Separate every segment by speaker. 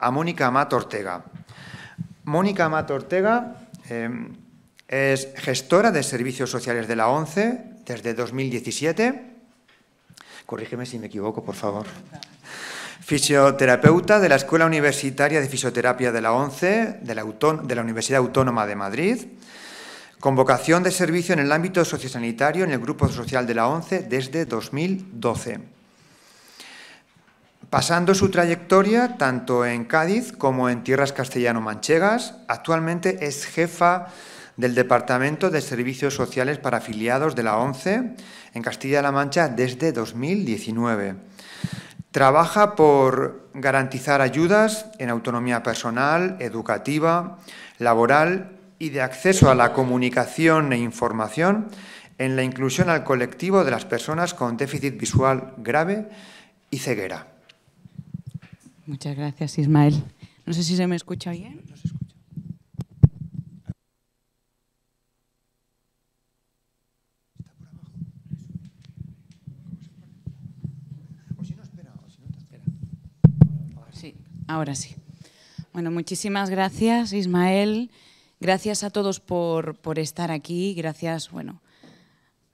Speaker 1: a Mónica Amato Ortega. Mónica Amato Ortega eh, es gestora de servicios sociales de la ONCE desde 2017. Corrígeme si me equivoco, por favor. Fisioterapeuta de la Escuela Universitaria de Fisioterapia de la ONCE, de la, de la Universidad Autónoma de Madrid. Convocación de servicio en el ámbito sociosanitario en el Grupo Social de la ONCE desde 2012 Pasando su trayectoria tanto en Cádiz como en tierras castellano-manchegas, actualmente es jefa del Departamento de Servicios Sociales para afiliados de la ONCE en Castilla-La Mancha desde 2019. Trabaja por garantizar ayudas en autonomía personal, educativa, laboral y de acceso a la comunicación e información en la inclusión al colectivo de las personas con déficit visual grave y ceguera. Muchas gracias, Ismael. No sé si se me escucha bien. No se escucha. Sí, ahora sí. Bueno, muchísimas gracias, Ismael. Gracias a todos por, por estar aquí. Gracias, bueno,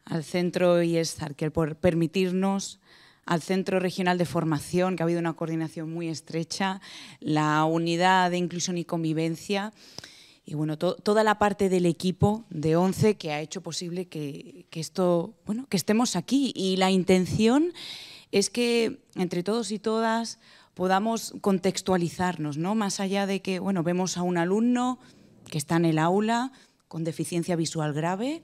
Speaker 1: al centro y Starker por permitirnos al Centro Regional de Formación, que ha habido una coordinación muy estrecha, la Unidad de Inclusión y Convivencia y bueno, toda la parte del equipo de ONCE que ha hecho posible que, esto, bueno, que estemos aquí. Y la intención es que entre todos y todas podamos contextualizarnos, ¿no? Más allá de que, bueno, vemos a un alumno que está en el aula con deficiencia visual grave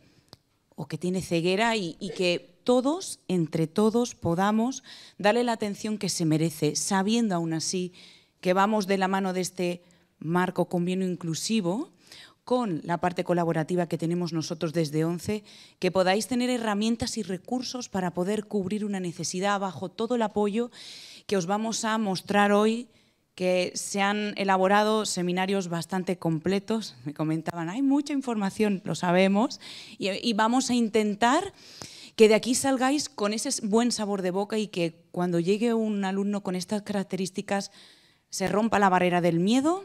Speaker 1: o que tiene ceguera y, y que todos, entre todos, podamos darle la atención que se merece, sabiendo aún así que vamos de la mano de este marco convenio inclusivo con la parte colaborativa que tenemos nosotros desde 11, que podáis tener herramientas y recursos para poder cubrir una necesidad bajo todo el apoyo que os vamos a mostrar hoy, que se han elaborado seminarios bastante completos. Me comentaban, hay mucha información, lo sabemos, y vamos a intentar que de aquí salgáis con ese buen sabor de boca y que cuando llegue un alumno con estas características se rompa la barrera del miedo,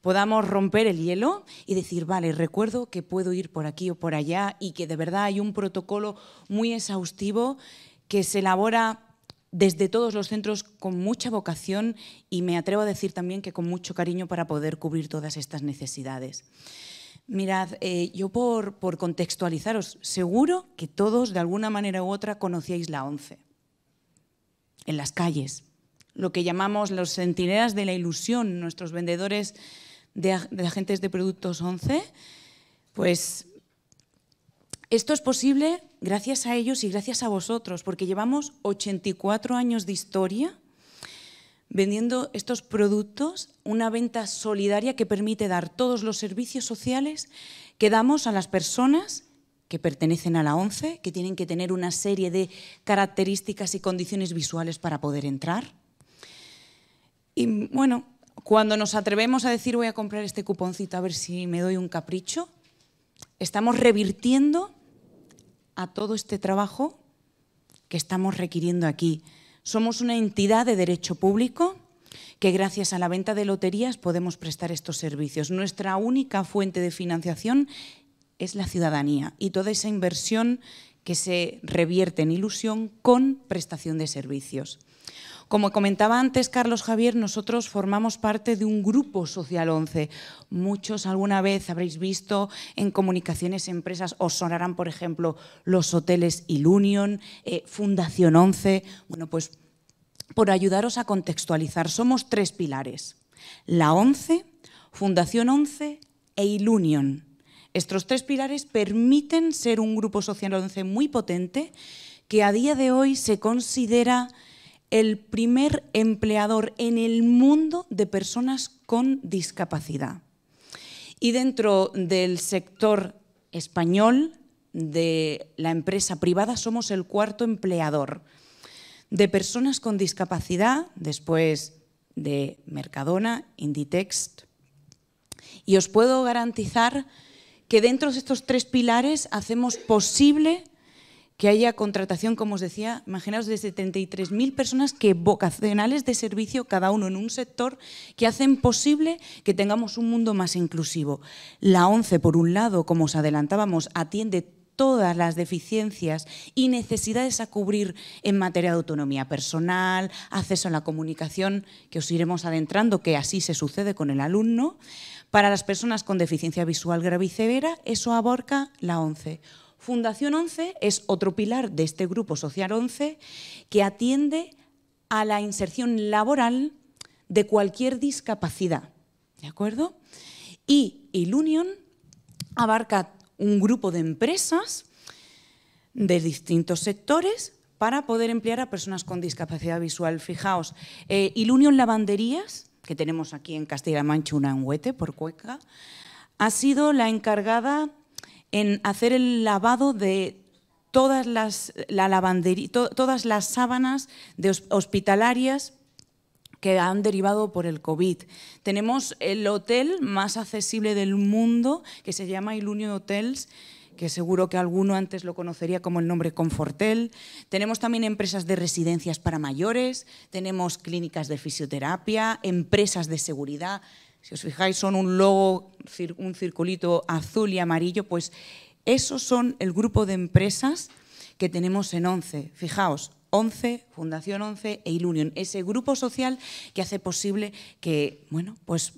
Speaker 1: podamos romper el hielo y decir, vale, recuerdo que puedo ir por aquí o por allá y que de verdad hay un protocolo muy exhaustivo que se elabora desde todos los centros con mucha vocación y me atrevo a decir también que con mucho cariño para poder cubrir todas estas necesidades. Mirad, eh, yo por, contextualizaros, seguro que todos de alguna manera u otra conocíais la ONCE. En las calles, lo que llamamos los centinelas de la ilusión, nuestros vendedores de, agentes de productos ONCE, pues esto es posible gracias a ellos y gracias a vosotros, porque llevamos 84 años de historia vendiendo estos productos, una venta solidaria que permite dar todos los servicios sociales que damos a las personas que pertenecen a la ONCE, que tienen que tener una serie de características y condiciones visuales para poder entrar. Y bueno, cuando nos atrevemos a decir voy a comprar este cuponcito a ver si me doy un capricho, estamos revirtiendo a todo este trabajo que estamos requiriendo aquí. Somos una entidad de derecho público que gracias a la venta de loterías podemos prestar estos servicios. Nuestra única fuente de financiación es la ciudadanía y toda esa inversión que se revierte en ilusión con prestación de servicios. Como comentaba antes Carlos Javier, nosotros formamos parte de un grupo Social 11. Muchos alguna vez habréis visto en comunicaciones empresas, os sonarán, por ejemplo, los hoteles Ilunion, eh, Fundación 11. Bueno, pues por ayudaros a contextualizar, somos tres pilares. La 11, Fundación 11 e Ilunion. Estos tres pilares permiten ser un grupo social 11 muy potente que a día de hoy se considera el primer empleador en el mundo de personas con discapacidad. Y dentro del sector español de la empresa privada somos el cuarto empleador de personas con discapacidad, después de Mercadona, Inditext. Y os puedo garantizar que dentro de estos tres pilares hacemos posible que haya contratación, como os decía, imaginaos de 73.000 personas que vocacionales de servicio, cada uno en un sector, que hacen posible que tengamos un mundo más inclusivo. La ONCE, por un lado, como os adelantábamos, atiende todas las deficiencias y necesidades a cubrir en materia de autonomía personal, acceso a la comunicación, que os iremos adentrando, que así se sucede con el alumno. Para las personas con deficiencia visual grave y severa, eso abarca la ONCE Fundación 11 es otro pilar de este grupo social 11 que atiende a la inserción laboral de cualquier discapacidad. ¿De acuerdo? Y Ilunion abarca un grupo de empresas de distintos sectores para poder emplear a personas con discapacidad visual. Fijaos, eh, Ilunion Lavanderías, que tenemos aquí en Castilla-La Mancha una en por Cueca, ha sido la encargada en hacer el lavado de todas las, la todas las sábanas de hospitalarias que han derivado por el COVID. Tenemos el hotel más accesible del mundo, que se llama Ilunio Hotels, que seguro que alguno antes lo conocería como el nombre Confortel. Tenemos también empresas de residencias para mayores, tenemos clínicas de fisioterapia, empresas de seguridad, si os fijáis, son un logo, un circulito azul y amarillo, pues esos son el grupo de empresas que tenemos en ONCE. Fijaos, ONCE, Fundación ONCE e Ilunion, ese grupo social que hace posible que, bueno, pues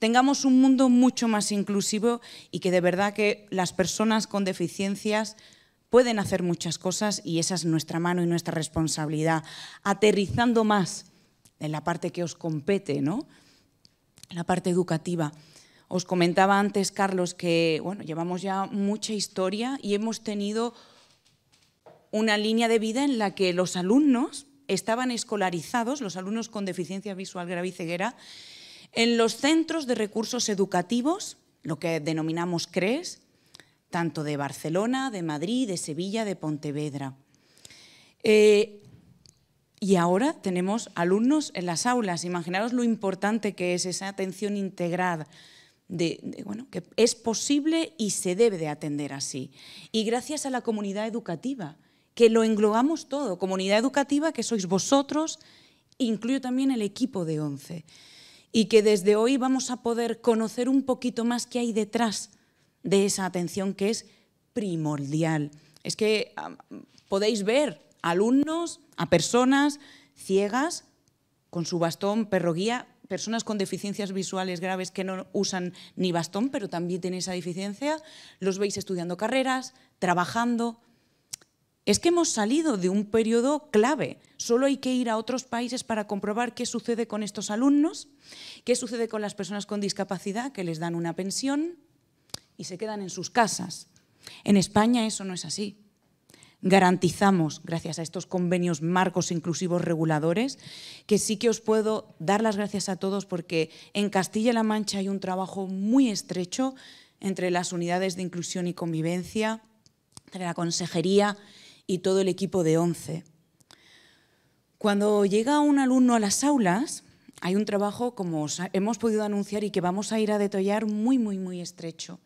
Speaker 1: tengamos un mundo mucho más inclusivo y que de verdad que las personas con deficiencias pueden hacer muchas cosas y esa es nuestra mano y nuestra responsabilidad, aterrizando más en la parte que os compete, ¿no? la parte educativa. Os comentaba antes, Carlos, que bueno, llevamos ya mucha historia y hemos tenido una línea de vida en la que los alumnos estaban escolarizados, los alumnos con deficiencia visual grave y ceguera, en los centros de recursos educativos, lo que denominamos CRES, tanto de Barcelona, de Madrid, de Sevilla, de Pontevedra. Eh, y ahora tenemos alumnos en las aulas. Imaginaros lo importante que es esa atención integrada. De, bueno, que es posible y se debe de atender así. Y gracias a la comunidad educativa, que lo englobamos todo, comunidad educativa que sois vosotros, incluyo también el equipo de ONCE, y que desde hoy vamos a poder conocer un poquito más qué hay detrás de esa atención que es primordial. Es que podéis ver alumnos, a personas ciegas con su bastón, perro guía, personas con deficiencias visuales graves que no usan ni bastón, pero también tienen esa deficiencia, los veis estudiando carreras, trabajando. Es que hemos salido de un periodo clave. Solo hay que ir a otros países para comprobar qué sucede con estos alumnos, qué sucede con las personas con discapacidad, que les dan una pensión y se quedan en sus casas. En España eso no es así garantizamos, gracias a estos convenios marcos e inclusivos reguladores, que sí que os puedo dar las gracias a todos porque en Castilla-La Mancha hay un trabajo muy estrecho entre las unidades de inclusión y convivencia, entre la consejería y todo el equipo de ONCE. Cuando llega un alumno a las aulas, hay un trabajo, como hemos podido anunciar y que vamos a ir a detallar, muy, muy, muy estrecho.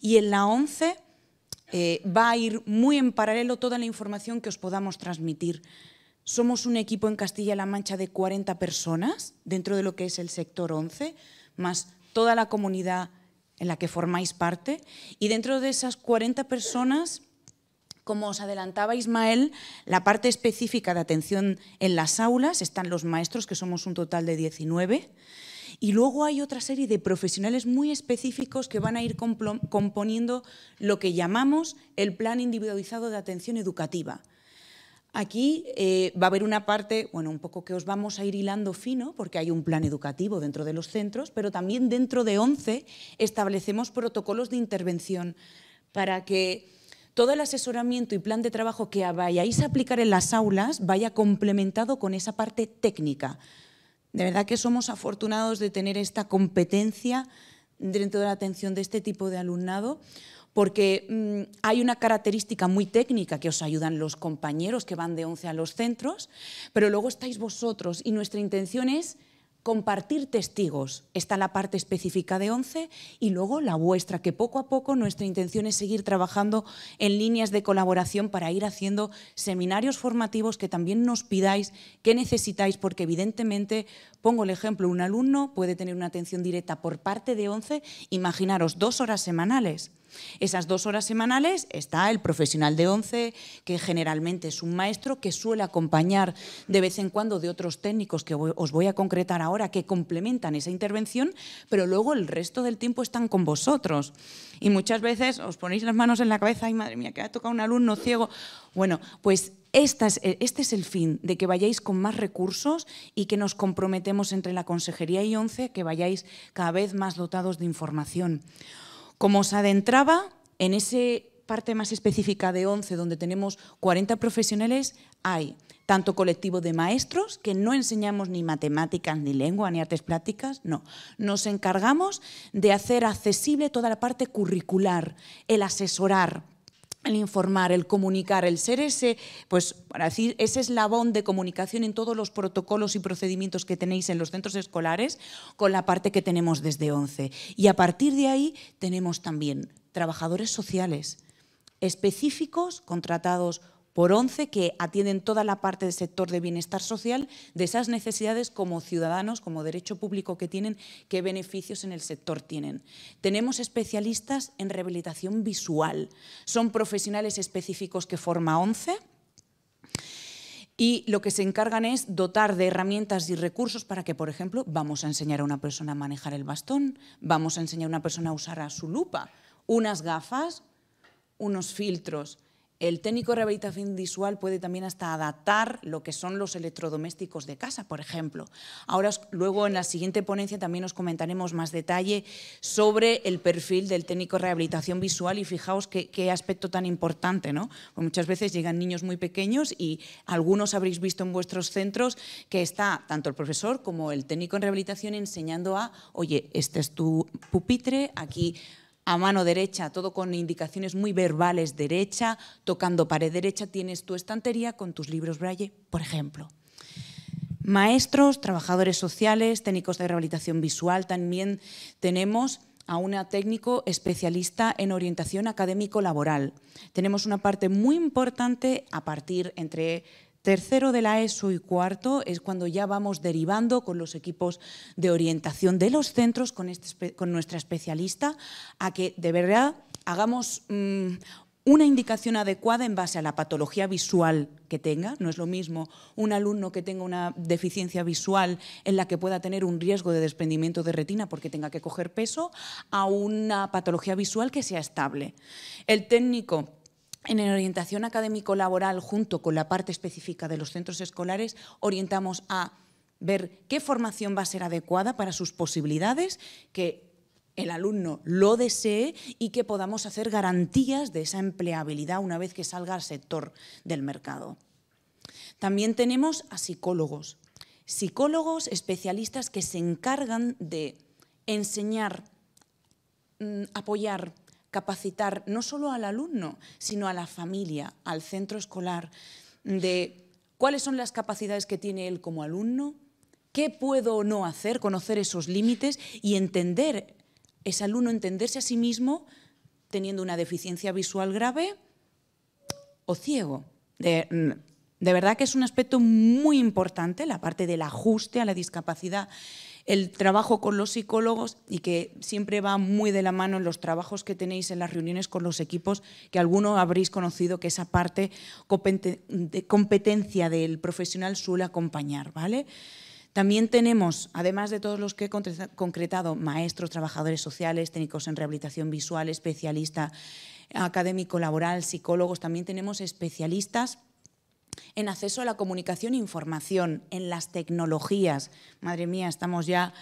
Speaker 1: Y en la ONCE eh, va a ir muy en paralelo toda la información que os podamos transmitir. Somos un equipo en Castilla-La Mancha de 40 personas dentro de lo que es el sector 11, más toda la comunidad en la que formáis parte. Y dentro de esas 40 personas, como os adelantaba Ismael, la parte específica de atención en las aulas están los maestros, que somos un total de 19. Y luego hay otra serie de profesionales muy específicos que van a ir componiendo lo que llamamos el plan individualizado de atención educativa. Aquí eh, va a haber una parte, bueno, un poco que os vamos a ir hilando fino, porque hay un plan educativo dentro de los centros, pero también dentro de 11 establecemos protocolos de intervención para que todo el asesoramiento y plan de trabajo que vayáis a aplicar en las aulas vaya complementado con esa parte técnica. De verdad que somos afortunados de tener esta competencia dentro de la atención de este tipo de alumnado, porque mm, hay una característica muy técnica que os ayudan los compañeros que van de 11 a los centros, pero luego estáis vosotros y nuestra intención es compartir testigos. Está la parte específica de 11 y luego la vuestra, que poco a poco nuestra intención es seguir trabajando en líneas de colaboración para ir haciendo seminarios formativos que también nos pidáis qué necesitáis, porque evidentemente, pongo el ejemplo, un alumno puede tener una atención directa por parte de 11, imaginaros dos horas semanales. Esas dos horas semanales está el profesional de 11, que generalmente es un maestro que suele acompañar de vez en cuando de otros técnicos que os voy a concretar ahora, que complementan esa intervención, pero luego el resto del tiempo están con vosotros. Y muchas veces os ponéis las manos en la cabeza, ay madre mía, que ha tocado un alumno ciego. Bueno, pues este es el fin, de que vayáis con más recursos y que nos comprometemos entre la Consejería y ONCE, que vayáis cada vez más dotados de información. Como os adentraba en esa parte más específica de 11, donde tenemos 40 profesionales, hay tanto colectivo de maestros, que no enseñamos ni matemáticas, ni lengua, ni artes prácticas, no. Nos encargamos de hacer accesible toda la parte curricular, el asesorar, el informar, el comunicar, el ser ese, pues decir, ese eslabón de comunicación en todos los protocolos y procedimientos que tenéis en los centros escolares con la parte que tenemos desde 11. Y a partir de ahí tenemos también trabajadores sociales específicos contratados por 11 que atienden toda la parte del sector de bienestar social, de esas necesidades como ciudadanos, como derecho público que tienen, qué beneficios en el sector tienen. Tenemos especialistas en rehabilitación visual, son profesionales específicos que forma 11 y lo que se encargan es dotar de herramientas y recursos para que, por ejemplo, vamos a enseñar a una persona a manejar el bastón, vamos a enseñar a una persona a usar su lupa, unas gafas, unos filtros, el técnico de rehabilitación visual puede también hasta adaptar lo que son los electrodomésticos de casa, por ejemplo. Ahora, luego en la siguiente ponencia también os comentaremos más detalle sobre el perfil del técnico de rehabilitación visual y fijaos qué, aspecto tan importante, ¿no? Pues muchas veces llegan niños muy pequeños y algunos habréis visto en vuestros centros que está tanto el profesor como el técnico en rehabilitación enseñando a, oye, este es tu pupitre, aquí a mano derecha, todo con indicaciones muy verbales, derecha, tocando pared derecha, tienes tu estantería con tus libros Braille, por ejemplo. Maestros, trabajadores sociales, técnicos de rehabilitación visual, también tenemos a un técnico especialista en orientación académico-laboral. Tenemos una parte muy importante a partir entre Tercero de la ESO y cuarto es cuando ya vamos derivando con los equipos de orientación de los centros, con, este nuestra especialista, a que de verdad hagamos mm, una indicación adecuada en base a la patología visual que tenga. No es lo mismo un alumno que tenga una deficiencia visual en la que pueda tener un riesgo de desprendimiento de retina porque tenga que coger peso a una patología visual que sea estable. El técnico en orientación académico-laboral, junto con la parte específica de los centros escolares, orientamos a ver qué formación va a ser adecuada para sus posibilidades, que el alumno lo desee y que podamos hacer garantías de esa empleabilidad una vez que salga al sector del mercado. También tenemos a psicólogos, psicólogos especialistas que se encargan de enseñar, mm, apoyar, capacitar no solo al alumno, sino a la familia, al centro escolar, de cuáles son las capacidades que tiene él como alumno, qué puedo o no hacer, conocer esos límites y entender, ese alumno entenderse a sí mismo teniendo una deficiencia visual grave o ciego. De, verdad que es un aspecto muy importante, la parte del ajuste a la discapacidad el trabajo con los psicólogos y que siempre va muy de la mano en los trabajos que tenéis en las reuniones con los equipos, que alguno habréis conocido que esa parte de competencia del profesional suele acompañar, ¿vale? También tenemos, además de todos los que he concretado, maestros, trabajadores sociales, técnicos en rehabilitación visual, especialista académico laboral, psicólogos, también tenemos especialistas en acceso a la comunicación e información, en las tecnologías. Madre mía, estamos ya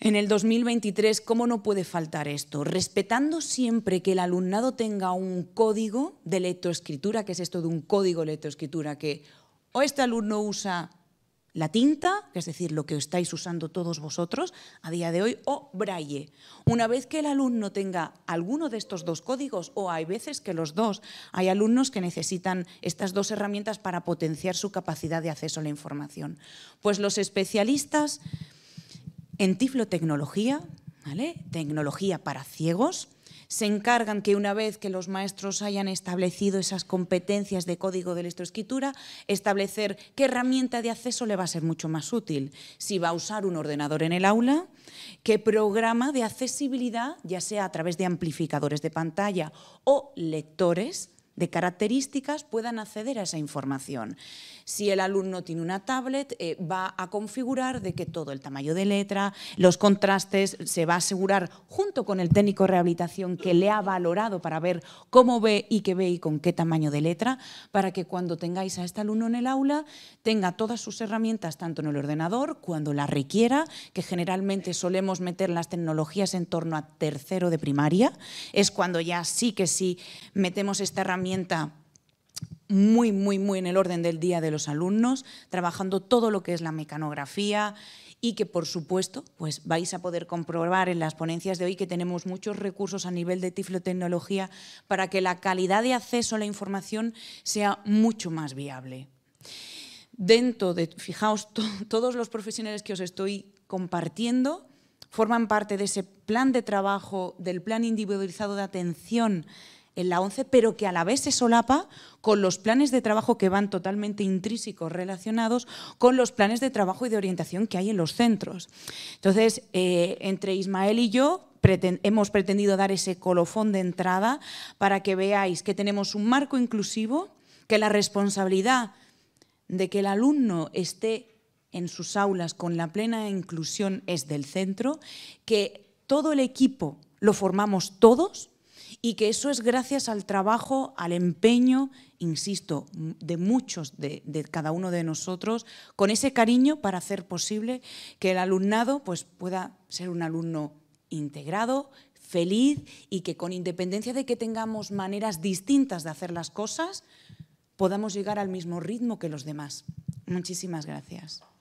Speaker 1: en el 2023, ¿cómo no puede faltar esto? Respetando siempre que el alumnado tenga un código de lectoescritura, que es esto de un código de lectoescritura, que o este alumno usa la tinta, es decir, lo que estáis usando todos vosotros a día de hoy, o braille. Una vez que el alumno tenga alguno de estos dos códigos, o hay veces que los dos, hay alumnos que necesitan estas dos herramientas para potenciar su capacidad de acceso a la información. Pues los especialistas en tiflotecnología, ¿vale? tecnología para ciegos, se encargan que una vez que los maestros hayan establecido esas competencias de código de lectoescritura, establecer qué herramienta de acceso le va a ser mucho más útil. Si va a usar un ordenador en el aula, qué programa de accesibilidad, ya sea a través de amplificadores de pantalla o lectores, de características puedan acceder a esa información. Si el alumno tiene una tablet, eh, va a configurar de que todo el tamaño de letra, los contrastes, se va a asegurar junto con el técnico de rehabilitación que le ha valorado para ver cómo ve y qué ve y con qué tamaño de letra, para que cuando tengáis a este alumno en el aula tenga todas sus herramientas tanto en el ordenador, cuando la requiera, que generalmente solemos meter las tecnologías en torno a tercero de primaria, es cuando ya sí que sí metemos esta herramienta herramienta muy, muy, muy en el orden del día de los alumnos, trabajando todo lo que es la mecanografía y que, por supuesto, pues vais a poder comprobar en las ponencias de hoy que tenemos muchos recursos a nivel de tiflotecnología para que la calidad de acceso a la información sea mucho más viable. Dentro de, fijaos, todos los profesionales que os estoy compartiendo forman parte de ese plan de trabajo, del plan individualizado de atención en la ONCE, pero que a la vez se solapa con los planes de trabajo que van totalmente intrínsecos relacionados con los planes de trabajo y de orientación que hay en los centros. Entonces, eh, entre Ismael y yo hemos pretendido dar ese colofón de entrada para que veáis que tenemos un marco inclusivo, que la responsabilidad de que el alumno esté en sus aulas con la plena inclusión es del centro, que todo el equipo lo formamos todos, y que eso es gracias al trabajo, al empeño, insisto, de muchos, de, cada uno de nosotros, con ese cariño para hacer posible que el alumnado pues, pueda ser un alumno integrado, feliz y que con independencia de que tengamos maneras distintas de hacer las cosas, podamos llegar al mismo ritmo que los demás. Muchísimas gracias.